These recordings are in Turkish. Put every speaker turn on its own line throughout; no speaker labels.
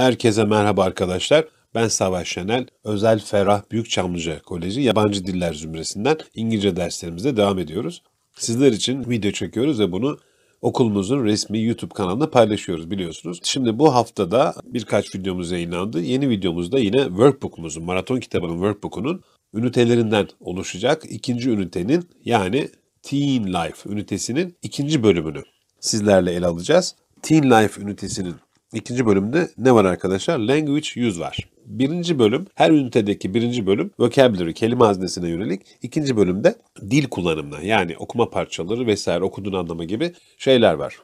Herkese merhaba arkadaşlar. Ben Savaş Şenel, Özel Ferah Büyükçamlıca Koleji Yabancı Diller Zümresinden İngilizce derslerimize devam ediyoruz. Sizler için video çekiyoruz ve bunu okulumuzun resmi YouTube kanalında paylaşıyoruz biliyorsunuz. Şimdi bu haftada birkaç videomuz yayınlandı. Yeni videomuzda yine workbook'umuzun, maraton kitabının workbook'unun ünitelerinden oluşacak ikinci ünitenin yani Teen Life ünitesinin ikinci bölümünü sizlerle ele alacağız. Teen Life ünitesinin İkinci bölümde ne var arkadaşlar? Language use var. Birinci bölüm, her ünitedeki birinci bölüm vocabulary, kelime haznesine yönelik. İkinci bölümde dil kullanımına yani okuma parçaları vesaire okuduğun anlamı gibi şeyler var.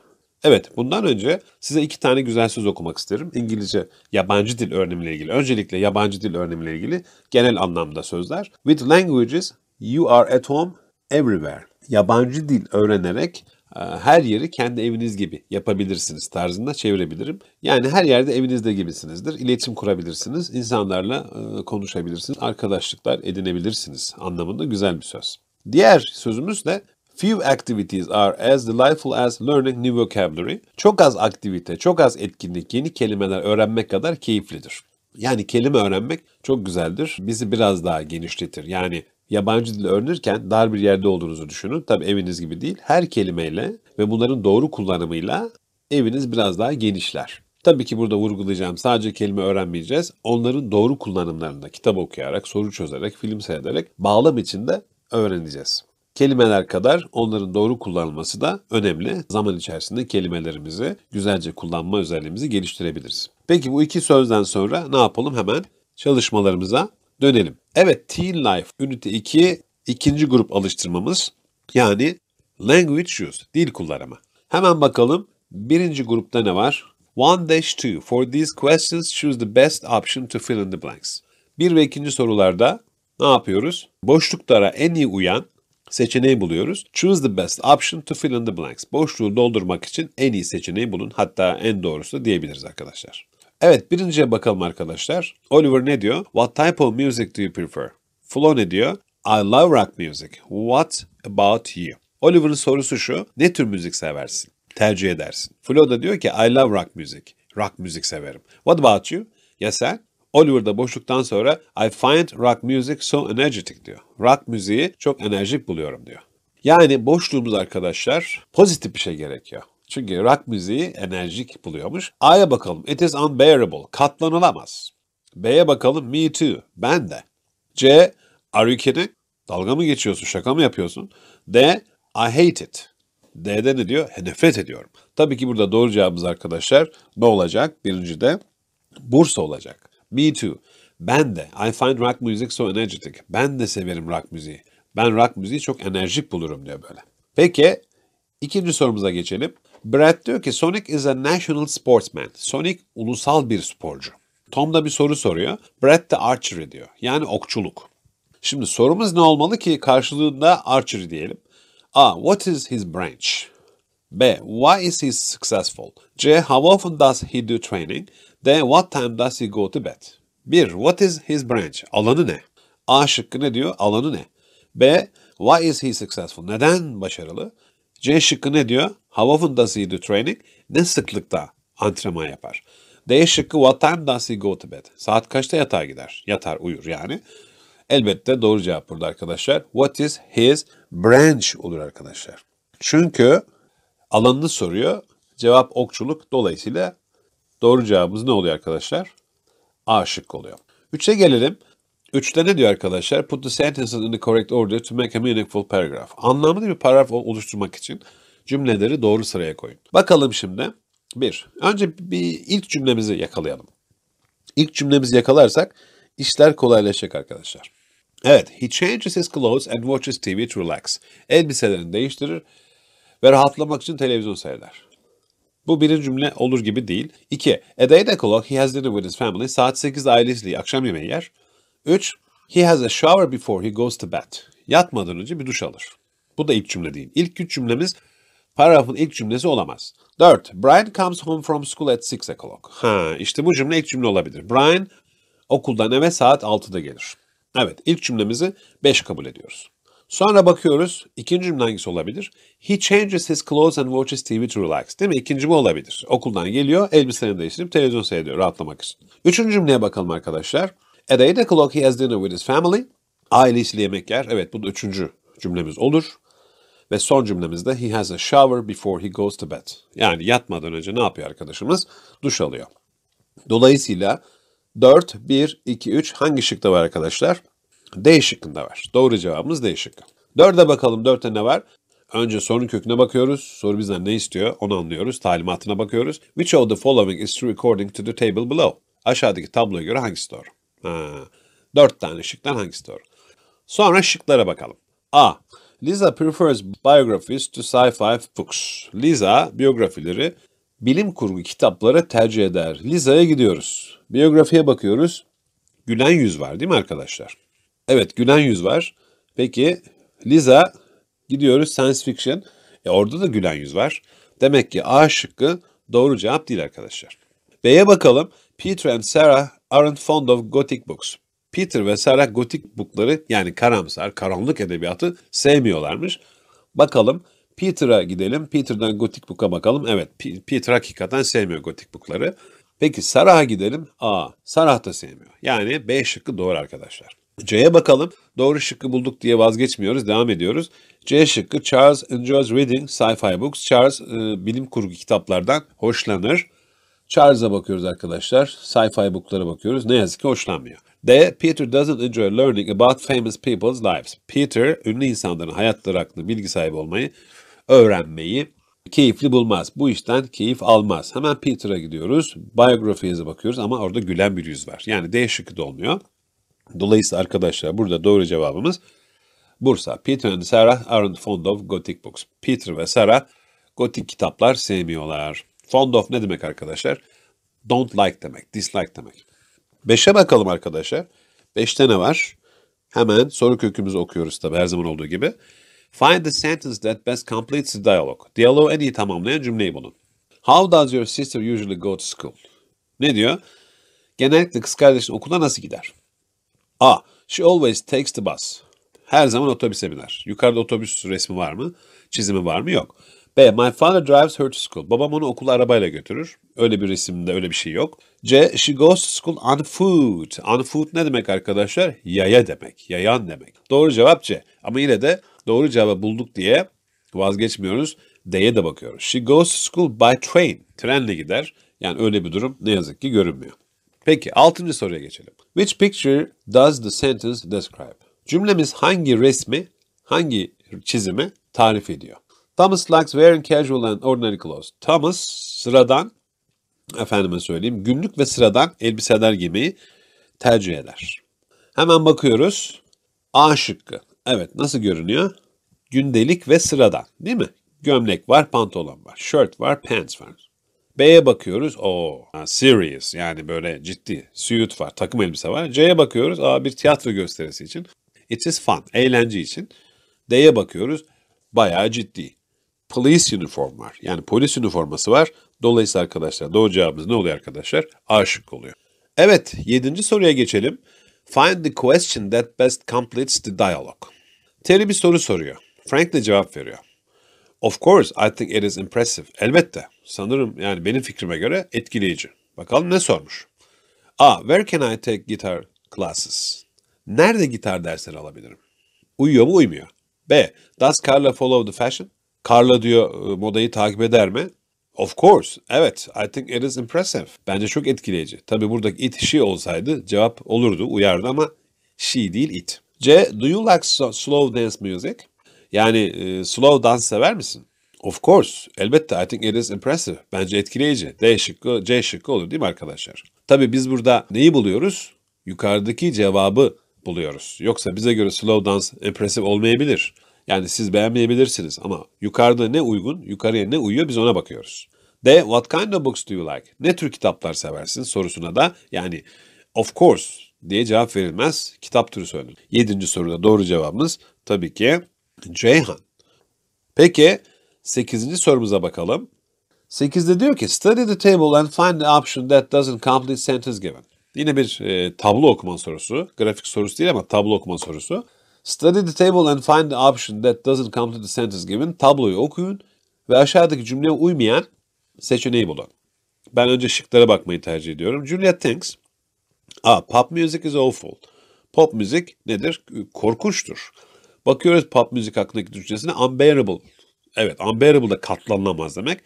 Evet, bundan önce size iki tane güzel söz okumak isterim. İngilizce yabancı dil öğrenimiyle ilgili. Öncelikle yabancı dil öğrenimiyle ilgili genel anlamda sözler. With languages you are at home everywhere. Yabancı dil öğrenerek ee, her yeri kendi eviniz gibi yapabilirsiniz tarzında çevirebilirim. Yani her yerde evinizde gibisinizdir. İletişim kurabilirsiniz, insanlarla e, konuşabilirsiniz, arkadaşlıklar edinebilirsiniz anlamında güzel bir söz. Diğer sözümüz de Few activities are as delightful as learning new vocabulary. Çok az aktivite, çok az etkinlik yeni kelimeler öğrenmek kadar keyiflidir. Yani kelime öğrenmek çok güzeldir. Bizi biraz daha genişletir. Yani yabancı dil öğrenirken dar bir yerde olduğunuzu düşünün. Tabi eviniz gibi değil. Her kelimeyle ve bunların doğru kullanımıyla eviniz biraz daha genişler. Tabii ki burada vurgulayacağım sadece kelime öğrenmeyeceğiz. Onların doğru kullanımlarında kitap okuyarak, soru çözerek, film seyrederek bağlam içinde öğreneceğiz. Kelimeler kadar onların doğru kullanılması da önemli. Zaman içerisinde kelimelerimizi güzelce kullanma özelliğimizi geliştirebiliriz. Peki bu iki sözden sonra ne yapalım hemen çalışmalarımıza dönelim. Evet Teen Life ünite 2 ikinci grup alıştırmamız yani Language Use dil kullanımı. Hemen bakalım birinci grupta ne var? 1-2 For these questions choose the best option to fill in the blanks. Bir ve ikinci sorularda ne yapıyoruz? Boşluklara en iyi uyan seçeneği buluyoruz. Choose the best option to fill in the blanks. Boşluğu doldurmak için en iyi seçeneği bulun. Hatta en doğrusu diyebiliriz arkadaşlar. Evet birinciye bakalım arkadaşlar. Oliver ne diyor? What type of music do you prefer? Flo ne diyor? I love rock music. What about you? Oliver'ın sorusu şu. Ne tür müzik seversin? Tercih edersin. Flo da diyor ki I love rock music. Rock müzik severim. What about you? Ya sen? Oliver da boşluktan sonra I find rock music so energetic diyor. Rock müziği çok enerjik buluyorum diyor. Yani boşluğumuz arkadaşlar pozitif bir şey gerekiyor. Çünkü rock müziği enerjik buluyormuş. A'ya bakalım. It is unbearable. Katlanılamaz. B'ye bakalım. Me too. Ben de. C. Are you kidding? Dalga mı geçiyorsun? Şaka mı yapıyorsun? D. I hate it. D'de ne diyor? Nefret ediyorum. Tabii ki burada doğru cevabımız arkadaşlar ne olacak? Birinci de Bursa olacak. Me too. Ben de. I find rock music so energetic. Ben de severim rock müziği. Ben rock müziği çok enerjik bulurum diyor böyle. Peki ikinci sorumuza geçelim. Brad diyor ki Sonic is a national sportsman. Sonic ulusal bir sporcu. Tom da bir soru soruyor. Brad de archery diyor. Yani okçuluk. Şimdi sorumuz ne olmalı ki karşılığında archery diyelim. A. What is his branch? B. Why is he successful? C. How often does he do training? D. What time does he go to bed? 1. What is his branch? Alanı ne? A şıkkı ne diyor? Alanı ne? B. Why is he successful? Neden başarılı? C şıkkı ne diyor? Hava fundasıydı training. Ne sıklıkta antrenman yapar? D şıkkı what time does he go to bed? Saat kaçta yatağa gider? Yatar uyur yani. Elbette doğru cevap burada arkadaşlar. What is his branch olur arkadaşlar. Çünkü alanını soruyor. Cevap okçuluk. Dolayısıyla doğru cevabımız ne oluyor arkadaşlar? A şıkkı oluyor. 3'e gelelim. Üçte ne diyor arkadaşlar? Put the sentences in the correct order to make a meaningful paragraph. Anlamlı bir paragraf oluşturmak için Cümleleri doğru sıraya koyun. Bakalım şimdi. Bir. Önce bir ilk cümlemizi yakalayalım. İlk cümlemizi yakalarsak işler kolaylaşacak arkadaşlar. Evet, he changes his clothes and watches TV to relax. Elbiselerini değiştirir ve rahatlamak için televizyon seyreder. Bu birinci cümle olur gibi değil. 2. At 8 o'clock he has dinner with his family. Saat 8'de ailesiyle akşam yemeği yer. 3. He has a shower before he goes to bed. Yatmadan önce bir duş alır. Bu da ilk cümle değil. İlk üç cümlemiz Paragrafın ilk cümlesi olamaz. 4. Brian comes home from school at 6 o'clock. Ha, işte bu cümle ilk cümle olabilir. Brian okuldan eve saat 6'da gelir. Evet, ilk cümlemizi 5 kabul ediyoruz. Sonra bakıyoruz, ikinci cümle hangisi olabilir? He changes his clothes and watches TV to relax. Değil mi? İkinci bu olabilir. Okuldan geliyor, elbiselerini değiştirip televizyon seyrediyor rahatlamak için. Üçüncü cümleye bakalım arkadaşlar. At 8 o'clock he has dinner with his family. Ailesiyle yemek yer. Evet, bu da üçüncü cümlemiz olur. Ve son cümlemizde he has a shower before he goes to bed. Yani yatmadan önce ne yapıyor arkadaşımız? Duş alıyor. Dolayısıyla 4, 1, 2, 3 hangi şıkta var arkadaşlar? D şıkkında var. Doğru cevabımız D şıkkı. 4'e bakalım 4'te ne var? Önce sorunun köküne bakıyoruz. Soru bizden ne istiyor onu anlıyoruz. Talimatına bakıyoruz. Which of the following is true according to the table below? Aşağıdaki tabloya göre hangisi doğru? Ha, 4 tane şıktan hangisi doğru? Sonra şıklara bakalım. A. Lisa prefers biographies to sci-fi books. Lisa biyografileri bilim kurgu kitaplara tercih eder. Lisa'ya gidiyoruz. Biyografiye bakıyoruz. Gülen yüz var değil mi arkadaşlar? Evet gülen yüz var. Peki Lisa gidiyoruz science fiction. E orada da gülen yüz var. Demek ki A şıkkı doğru cevap değil arkadaşlar. B'ye bakalım. Peter and Sarah aren't fond of gothic books. Peter ve Sarah gotik bukları yani karamsar, karanlık edebiyatı sevmiyorlarmış. Bakalım Peter'a gidelim. Peter'dan gotik buka bakalım. Evet Peter hakikaten sevmiyor gotik bukları. Peki Sarah'a gidelim. Aa Sarah da sevmiyor. Yani B şıkkı doğru arkadaşlar. C'ye bakalım. Doğru şıkkı bulduk diye vazgeçmiyoruz. Devam ediyoruz. C şıkkı Charles enjoys reading sci-fi books. Charles e, bilim kurgu kitaplardan hoşlanır. Charles'a bakıyoruz arkadaşlar. Sci-fi booklara bakıyoruz. Ne yazık ki hoşlanmıyor. D. Peter doesn't enjoy learning about famous people's lives. Peter, ünlü insanların hayatları hakkında bilgi sahibi olmayı, öğrenmeyi keyifli bulmaz. Bu işten keyif almaz. Hemen Peter'a gidiyoruz. Biyografiye bakıyoruz ama orada gülen bir yüz var. Yani D şıkkı da olmuyor. Dolayısıyla arkadaşlar burada doğru cevabımız Bursa. Peter and Sarah aren't fond of gothic books. Peter ve Sarah gotik kitaplar sevmiyorlar. Fond of ne demek arkadaşlar? Don't like demek, dislike demek. Beşe bakalım arkadaşlar. Beşte ne var? Hemen soru kökümüzü okuyoruz tabi her zaman olduğu gibi. Find the sentence that best completes the dialogue. Diyaloğu en iyi tamamlayan cümleyi bulun. How does your sister usually go to school? Ne diyor? Genellikle kız kardeşin okula nasıl gider? A. She always takes the bus. Her zaman otobüse biner. Yukarıda otobüs resmi var mı? Çizimi var mı? Yok. B. My father drives her to school. Babam onu okula arabayla götürür. Öyle bir resimde öyle bir şey yok. C. She goes to school on foot. On foot ne demek arkadaşlar? Yaya demek. Yayan demek. Doğru cevap C. Ama yine de doğru cevabı bulduk diye vazgeçmiyoruz. D'ye de bakıyoruz. She goes to school by train. Trenle gider. Yani öyle bir durum ne yazık ki görünmüyor. Peki altıncı soruya geçelim. Which picture does the sentence describe? Cümlemiz hangi resmi, hangi çizimi tarif ediyor? Thomas likes wearing casual and ordinary clothes. Thomas sıradan, efendime söyleyeyim, günlük ve sıradan elbiseler giymeyi tercih eder. Hemen bakıyoruz. A şıkkı. Evet nasıl görünüyor? Gündelik ve sıradan değil mi? Gömlek var, pantolon var, shirt var, pants var. B'ye bakıyoruz. O serious yani böyle ciddi. Suit var, takım elbise var. C'ye bakıyoruz. Aa bir tiyatro gösterisi için. It is fun, eğlence için. D'ye bakıyoruz. Bayağı ciddi police uniform var. Yani polis üniforması var. Dolayısıyla arkadaşlar doğru cevabımız ne oluyor arkadaşlar? Aşık oluyor. Evet, yedinci soruya geçelim. Find the question that best completes the dialogue. Terry bir soru soruyor. Frank de cevap veriyor. Of course, I think it is impressive. Elbette. Sanırım yani benim fikrime göre etkileyici. Bakalım ne sormuş? A. Where can I take guitar classes? Nerede gitar dersleri alabilirim? Uyuyor mu uymuyor? B. Does Carla follow the fashion? Carla diyor e, modayı takip eder mi? Of course. Evet. I think it is impressive. Bence çok etkileyici. Tabii buradaki it she olsaydı cevap olurdu, uyardı ama she değil it. C. Do you like so slow dance music? Yani e, slow dans sever misin? Of course. Elbette. I think it is impressive. Bence etkileyici. D şıkkı, C şıkkı olur değil mi arkadaşlar? Tabii biz burada neyi buluyoruz? Yukarıdaki cevabı buluyoruz. Yoksa bize göre slow dance impressive olmayabilir. Yani siz beğenmeyebilirsiniz ama yukarıda ne uygun, yukarıya ne uyuyor biz ona bakıyoruz. D. What kind of books do you like? Ne tür kitaplar seversin sorusuna da yani of course diye cevap verilmez. Kitap türü söylenir. Yedinci soruda doğru cevabımız tabii ki Ceyhan. Peki sekizinci sorumuza bakalım. Sekizde diyor ki study the table and find the option that doesn't complete sentence given. Yine bir e, tablo okuma sorusu. Grafik sorusu değil ama tablo okuma sorusu. Study the table and find the option that doesn't come to the sentence given. Tabloyu okuyun ve aşağıdaki cümleye uymayan seçeneği bulun. Ben önce şıklara bakmayı tercih ediyorum. Julia thinks, A. Pop music is awful. Pop müzik nedir? Korkunçtur. Bakıyoruz pop müzik hakkındaki düşüncesine unbearable. Evet unbearable da katlanılamaz demek.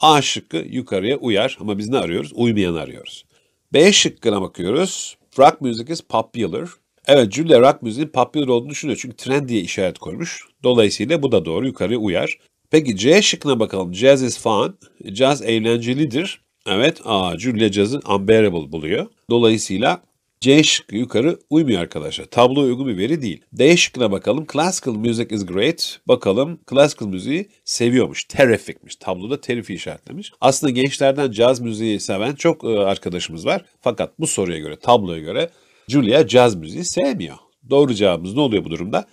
A şıkkı yukarıya uyar ama biz ne arıyoruz? Uymayanı arıyoruz. B şıkkına bakıyoruz. Rock music is popular. Evet Julia rock müziğin popüler olduğunu düşünüyor. Çünkü trend diye işaret koymuş. Dolayısıyla bu da doğru yukarı uyar. Peki C şıkkına bakalım. Jazz is fun. Jazz eğlencelidir. Evet A Julia Jazz'ı unbearable buluyor. Dolayısıyla C şıkkı yukarı uymuyor arkadaşlar. Tablo uygun bir veri değil. D şıkkına bakalım. Classical music is great. Bakalım classical müziği seviyormuş. Terrific'miş. Tabloda terrifi işaretlemiş. Aslında gençlerden caz müziği seven çok e, arkadaşımız var. Fakat bu soruya göre, tabloya göre Julia caz müziği sevmiyor. Doğru cevabımız ne oluyor bu durumda?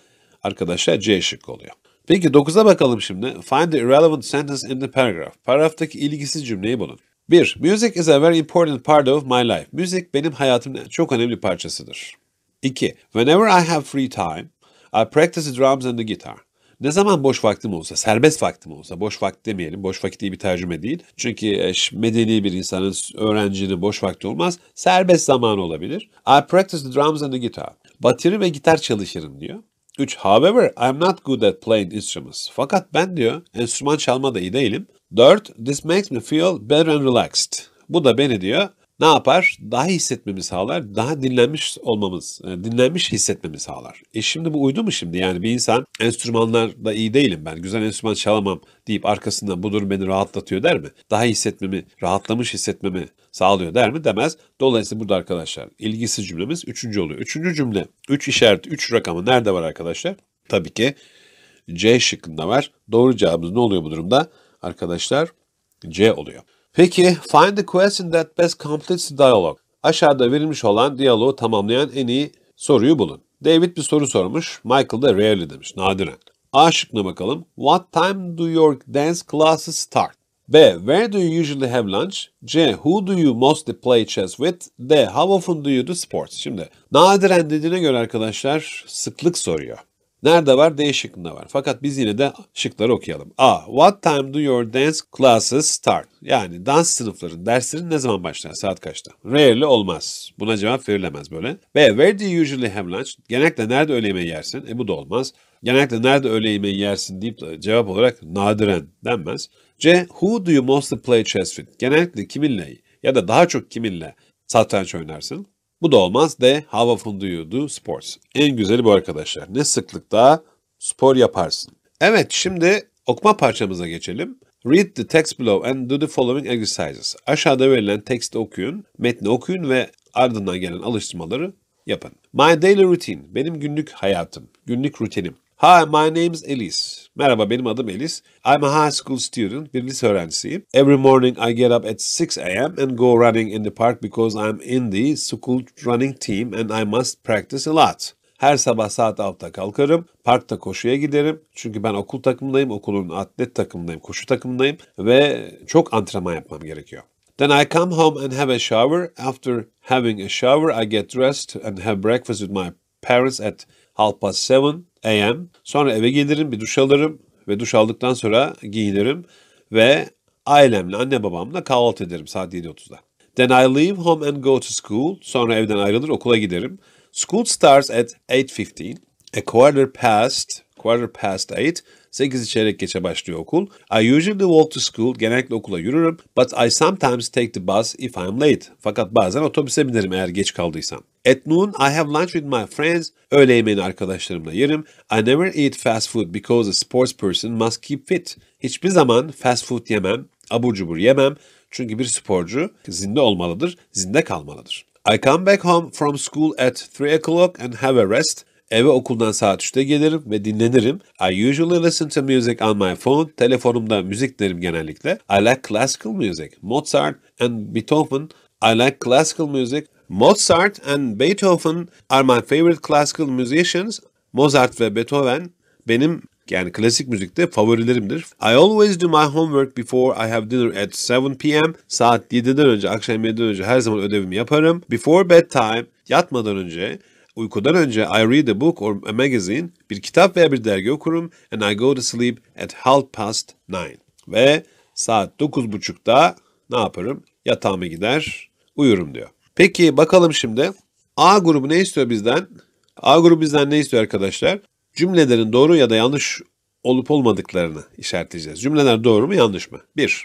Arkadaşlar C şıkkı oluyor. Peki 9'a bakalım şimdi. Find the irrelevant sentence in the paragraph. Paragraftaki ilgisiz cümleyi bulun. 1. Music is a very important part of my life. Müzik benim hayatımın çok önemli parçasıdır. 2. Whenever I have free time, I practice drums and the guitar. Ne zaman boş vaktim olsa, serbest vaktim olsa, boş vakit demeyelim, boş vakit iyi bir tercüme değil. Çünkü e, medeni bir insanın, öğrencinin boş vakti olmaz. Serbest zaman olabilir. I practice the drums and the guitar. Bateri ve gitar çalışırım diyor. 3. However, I'm not good at playing instruments. Fakat ben diyor, enstrüman çalmada iyi değilim. 4. This makes me feel better and relaxed. Bu da beni diyor ne yapar? Daha hissetmemi sağlar, daha dinlenmiş olmamız, e, dinlenmiş hissetmemi sağlar. E şimdi bu uydu mu şimdi? Yani bir insan enstrümanlarda iyi değilim ben, güzel enstrüman çalamam deyip arkasından bu durum beni rahatlatıyor der mi? Daha hissetmemi, rahatlamış hissetmemi sağlıyor der mi? Demez. Dolayısıyla burada arkadaşlar ilgisiz cümlemiz üçüncü oluyor. Üçüncü cümle, üç işaret, üç rakamı nerede var arkadaşlar? Tabii ki C şıkkında var. Doğru cevabımız ne oluyor bu durumda? Arkadaşlar C oluyor. Peki find the question that best completes the dialogue. Aşağıda verilmiş olan diyaloğu tamamlayan en iyi soruyu bulun. David bir soru sormuş. Michael da rarely demiş. Nadiren. A şıkkına bakalım. What time do your dance classes start? B. Where do you usually have lunch? C. Who do you mostly play chess with? D. How often do you do sports? Şimdi nadiren dediğine göre arkadaşlar sıklık soruyor. Nerede var? D şıkkında var. Fakat biz yine de şıkları okuyalım. A. What time do your dance classes start? Yani dans sınıfların derslerin ne zaman başlar? Saat kaçta? Rarely olmaz. Buna cevap verilemez böyle. B. Where do you usually have lunch? Genellikle nerede öğle yemeği yersin? E bu da olmaz. Genellikle nerede öğle yemeği yersin deyip de cevap olarak nadiren denmez. C. Who do you mostly play chess with? Genellikle kiminle ya da daha çok kiminle satranç oynarsın? Bu da olmaz de hava funduyu do sports. En güzeli bu arkadaşlar. Ne sıklıkta spor yaparsın. Evet şimdi okuma parçamıza geçelim. Read the text below and do the following exercises. Aşağıda verilen teksti okuyun, metni okuyun ve ardından gelen alıştırmaları yapın. My daily routine, benim günlük hayatım, günlük rutinim. Hi, my name is Elise. Merhaba, benim adım Elise. I'm a high school student, bir lise öğrencisiyim. Every morning I get up at 6 a.m. and go running in the park because I'm in the school running team and I must practice a lot. Her sabah saat 6'da kalkarım. Parkta koşuya giderim. Çünkü ben okul takımındayım, okulun atlet takımındayım, koşu takımındayım ve çok antrenman yapmam gerekiyor. Then I come home and have a shower. After having a shower, I get dressed and have breakfast with my parents at half past seven a.m. Sonra eve gelirim, bir duş alırım ve duş aldıktan sonra giyinirim ve ailemle, anne babamla kahvaltı ederim saat 7.30'da. Then I leave home and go to school. Sonra evden ayrılır, okula giderim. School starts at 8.15. A quarter past, quarter past 8. 8 çeyrek geçe başlıyor okul. I usually walk to school. Genellikle okula yürürüm. But I sometimes take the bus if I'm late. Fakat bazen otobüse binerim eğer geç kaldıysam. At noon I have lunch with my friends. Öğle yemeğini arkadaşlarımla yerim. I never eat fast food because a sports person must keep fit. Hiçbir zaman fast food yemem, abur cubur yemem. Çünkü bir sporcu zinde olmalıdır, zinde kalmalıdır. I come back home from school at 3 o'clock and have a rest. Eve okuldan saat 3'te gelirim ve dinlenirim. I usually listen to music on my phone. Telefonumda müzik dinlerim genellikle. I like classical music. Mozart and Beethoven. I like classical music. Mozart and Beethoven are my favorite classical musicians. Mozart ve Beethoven benim yani klasik müzikte favorilerimdir. I always do my homework before I have dinner at 7 p.m. Saat 7'den önce, akşam 7'den önce her zaman ödevimi yaparım. Before bedtime, yatmadan önce Uykudan önce I read a book or a magazine, bir kitap veya bir dergi okurum and I go to sleep at half past nine. Ve saat dokuz buçukta ne yaparım? Yatağıma gider, uyurum diyor. Peki bakalım şimdi A grubu ne istiyor bizden? A grubu bizden ne istiyor arkadaşlar? Cümlelerin doğru ya da yanlış olup olmadıklarını işaretleyeceğiz. Cümleler doğru mu yanlış mı? 1.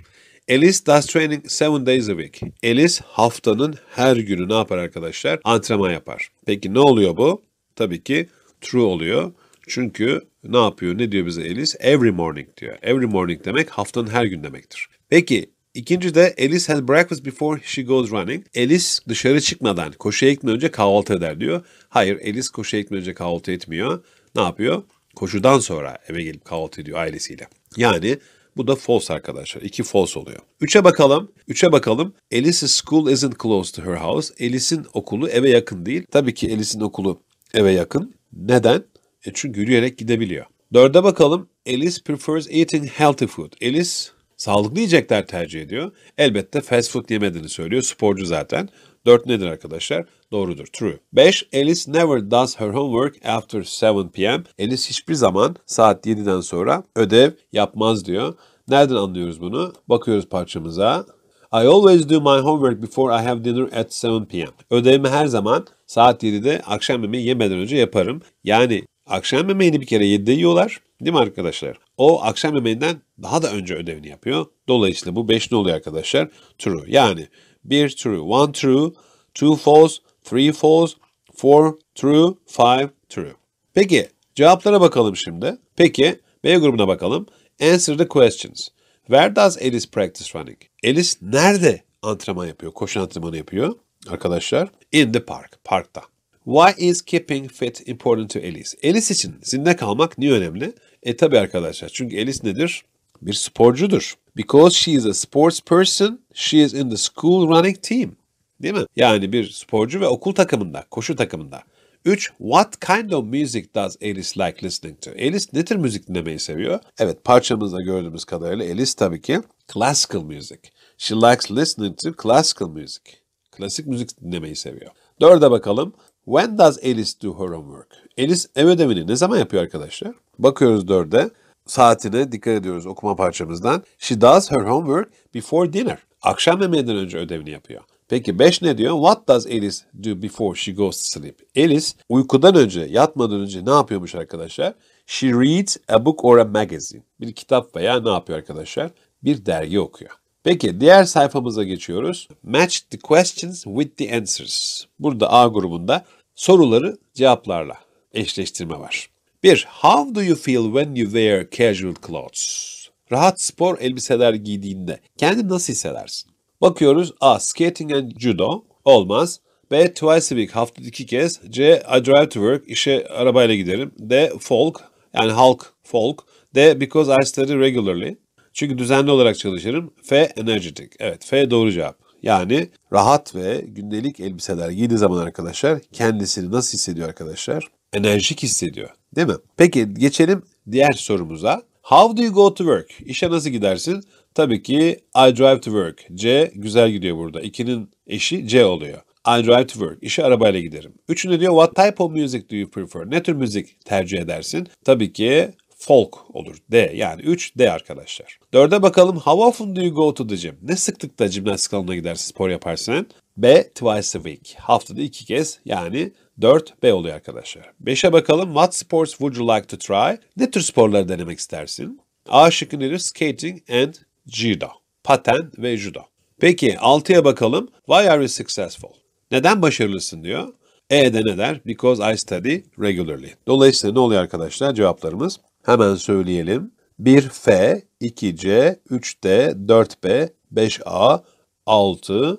Elis does training seven days a week. Elis haftanın her günü ne yapar arkadaşlar? Antrenman yapar. Peki ne oluyor bu? Tabii ki true oluyor. Çünkü ne yapıyor? Ne diyor bize Elis? Every morning diyor. Every morning demek haftanın her gün demektir. Peki ikinci de Elis has breakfast before she goes running. Elis dışarı çıkmadan, koşuya gitmeden önce kahvaltı eder diyor. Hayır, Elis koşuya gitmeden önce kahvaltı etmiyor. Ne yapıyor? Koşudan sonra eve gelip kahvaltı ediyor ailesiyle. Yani bu da false arkadaşlar. 2 false oluyor. Üçe bakalım. üçe bakalım. Alice's school isn't close to her house. Alice'in okulu eve yakın değil. Tabii ki Alice'in okulu eve yakın. Neden? E çünkü yürüyerek gidebiliyor. Dörde bakalım. Alice prefers eating healthy food. Alice sağlıklı yiyecekler tercih ediyor. Elbette fast food yemediğini söylüyor. Sporcu zaten. 4 nedir arkadaşlar? Doğrudur. True. 5. Alice never does her homework after 7 p.m. Alice hiçbir zaman saat 7'den sonra ödev yapmaz diyor. Nereden anlıyoruz bunu? Bakıyoruz parçamıza. I always do my homework before I have dinner at 7 p.m. Ödevimi her zaman saat 7'de akşam yemeği yemeden önce yaparım. Yani akşam yemeğini bir kere 7'de yiyorlar. Değil mi arkadaşlar? O akşam yemeğinden daha da önce ödevini yapıyor. Dolayısıyla bu 5 ne oluyor arkadaşlar? True. Yani 1 true, 1 true, 2 false, 3 false, 4 true, 5 true. Peki cevaplara bakalım şimdi. Peki B grubuna bakalım. Answer the questions. Where does Alice practice running? Alice nerede antrenman yapıyor, koşu antrenmanı yapıyor arkadaşlar? In the park, parkta. Why is keeping fit important to Alice? Alice için zinde kalmak niye önemli? E tabi arkadaşlar çünkü Alice nedir? bir sporcudur. Because she is a sports person, she is in the school running team. Değil mi? Yani bir sporcu ve okul takımında, koşu takımında. 3. What kind of music does Alice like listening to? Alice ne tür müzik dinlemeyi seviyor? Evet parçamızda gördüğümüz kadarıyla Alice tabii ki classical music. She likes listening to classical music. Klasik müzik dinlemeyi seviyor. Dörde bakalım. When does Alice do her homework? Alice ev ödevini ne zaman yapıyor arkadaşlar? Bakıyoruz dörde saatine dikkat ediyoruz okuma parçamızdan. She does her homework before dinner. Akşam yemeğinden önce ödevini yapıyor. Peki 5 ne diyor? What does Alice do before she goes to sleep? Alice uykudan önce, yatmadan önce ne yapıyormuş arkadaşlar? She reads a book or a magazine. Bir kitap veya ne yapıyor arkadaşlar? Bir dergi okuyor. Peki diğer sayfamıza geçiyoruz. Match the questions with the answers. Burada A grubunda soruları cevaplarla eşleştirme var. 1. How do you feel when you wear casual clothes? Rahat spor elbiseler giydiğinde kendini nasıl hissedersin? Bakıyoruz A. Skating and judo. Olmaz. B. Twice a week. Haftada iki kez. C. I drive to work. işe arabayla giderim. D. Folk. Yani halk. Folk. D. Because I study regularly. Çünkü düzenli olarak çalışırım. F. Energetic. Evet. F doğru cevap. Yani rahat ve gündelik elbiseler giydiği zaman arkadaşlar kendisini nasıl hissediyor arkadaşlar? enerjik hissediyor. Değil mi? Peki geçelim diğer sorumuza. How do you go to work? İşe nasıl gidersin? Tabii ki I drive to work. C güzel gidiyor burada. İki'nin eşi C oluyor. I drive to work. İşe arabayla giderim. Üçünde diyor what type of music do you prefer? Ne tür müzik tercih edersin? Tabii ki folk olur. D yani 3 D arkadaşlar. Dörde bakalım. How often do you go to the gym? Ne sıklıkta jimnastik alanına gidersin, spor yaparsın? B twice a week. Haftada iki kez yani 4 B oluyor arkadaşlar. 5'e bakalım. What sports would you like to try? Ne tür sporları denemek istersin? A şıkkı nedir? Skating and judo. Paten ve judo. Peki 6'ya bakalım. Why are you successful? Neden başarılısın diyor. E de ne der? Because I study regularly. Dolayısıyla ne oluyor arkadaşlar cevaplarımız? Hemen söyleyelim. 1F, 2C, 3D, 4B, 5A, 6E.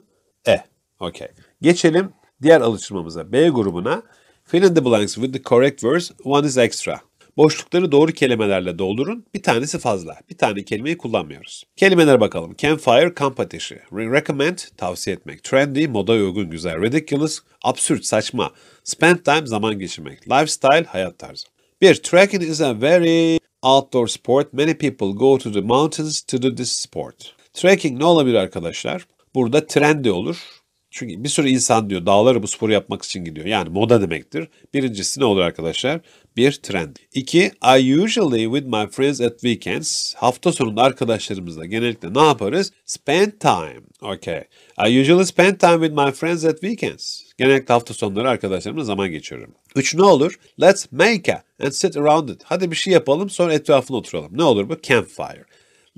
Okey. Geçelim Diğer alıştırmamıza B grubuna Fill in the blanks with the correct words, one is extra. Boşlukları doğru kelimelerle doldurun, bir tanesi fazla. Bir tane kelimeyi kullanmıyoruz. Kelimelere bakalım. Campfire, kamp ateşi. Recommend, tavsiye etmek. Trendy, moda uygun, güzel. Ridiculous, absürt, saçma. Spend time, zaman geçirmek. Lifestyle, hayat tarzı. 1. Trekking is a very outdoor sport. Many people go to the mountains to do this sport. Trekking ne olabilir arkadaşlar? Burada trendy olur çünkü bir sürü insan diyor dağlara bu sporu yapmak için gidiyor. Yani moda demektir. Birincisi ne olur arkadaşlar? Bir trend. İki, I usually with my friends at weekends. Hafta sonunda arkadaşlarımızla genellikle ne yaparız? Spend time. Okay. I usually spend time with my friends at weekends. Genellikle hafta sonları arkadaşlarımla zaman geçiriyorum. Üç ne olur? Let's make a and sit around it. Hadi bir şey yapalım sonra etrafına oturalım. Ne olur bu? Campfire.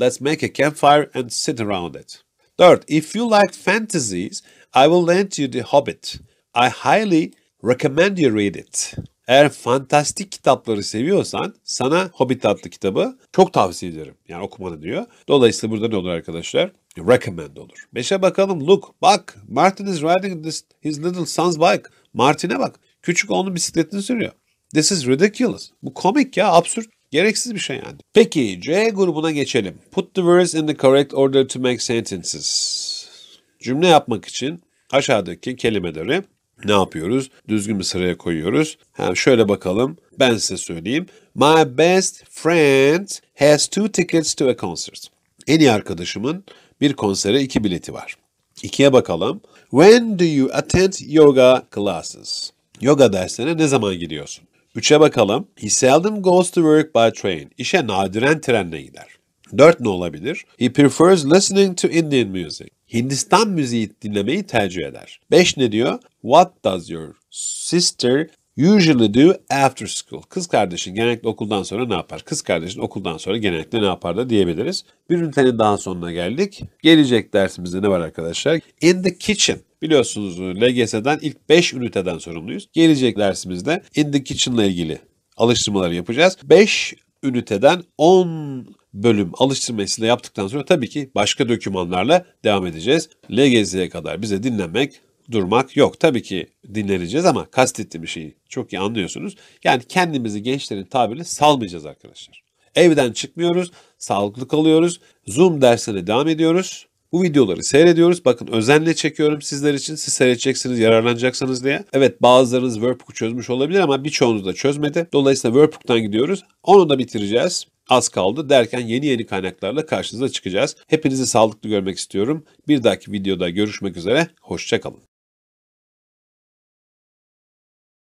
Let's make a campfire and sit around it. 4. If you like fantasies, I will lend you The Hobbit. I highly recommend you read it. Eğer fantastik kitapları seviyorsan sana Hobbit adlı kitabı çok tavsiye ederim. Yani okumanı diyor. Dolayısıyla burada ne olur arkadaşlar? Recommend olur. Beşe bakalım. Look, bak. Martin is riding this, his little son's bike. Martin'e bak. Küçük onun bisikletini sürüyor. This is ridiculous. Bu komik ya, absürt. Gereksiz bir şey yani. Peki C grubuna geçelim. Put the words in the correct order to make sentences. Cümle yapmak için aşağıdaki kelimeleri ne yapıyoruz? Düzgün bir sıraya koyuyoruz. Ha, şöyle bakalım. Ben size söyleyeyim. My best friend has two tickets to a concert. En iyi arkadaşımın bir konsere iki bileti var. İkiye bakalım. When do you attend yoga classes? Yoga derslerine ne zaman gidiyorsun? 3'e bakalım. He seldom goes to work by train. İşe nadiren trenle gider. 4 ne olabilir? He prefers listening to Indian music. Hindistan müziği dinlemeyi tercih eder. 5 ne diyor? What does your sister Usually do after school. Kız kardeşi genellikle okuldan sonra ne yapar? Kız kardeşin okuldan sonra genellikle ne yapar da diyebiliriz. Bir ünitenin daha sonuna geldik. Gelecek dersimizde ne var arkadaşlar? In the kitchen. Biliyorsunuz e, LGS'den ilk 5 üniteden sorumluyuz. Gelecek dersimizde in the kitchen ile ilgili alıştırmaları yapacağız. 5 üniteden 10 bölüm alıştırmasıyla yaptıktan sonra tabii ki başka dokümanlarla devam edeceğiz. LGS'ye kadar bize dinlemek durmak yok. Tabii ki dinleneceğiz ama kastettiğim bir şeyi çok iyi anlıyorsunuz. Yani kendimizi gençlerin tabiriyle salmayacağız arkadaşlar. Evden çıkmıyoruz, sağlıklı kalıyoruz, Zoom dersine devam ediyoruz. Bu videoları seyrediyoruz. Bakın özenle çekiyorum sizler için. Siz seyredeceksiniz, yararlanacaksınız diye. Evet bazılarınız Workbook'u çözmüş olabilir ama birçoğunuz da çözmedi. Dolayısıyla Workbook'tan gidiyoruz. Onu da bitireceğiz. Az kaldı derken yeni yeni kaynaklarla karşınıza çıkacağız. Hepinizi sağlıklı görmek istiyorum. Bir dahaki videoda görüşmek üzere. Hoşçakalın.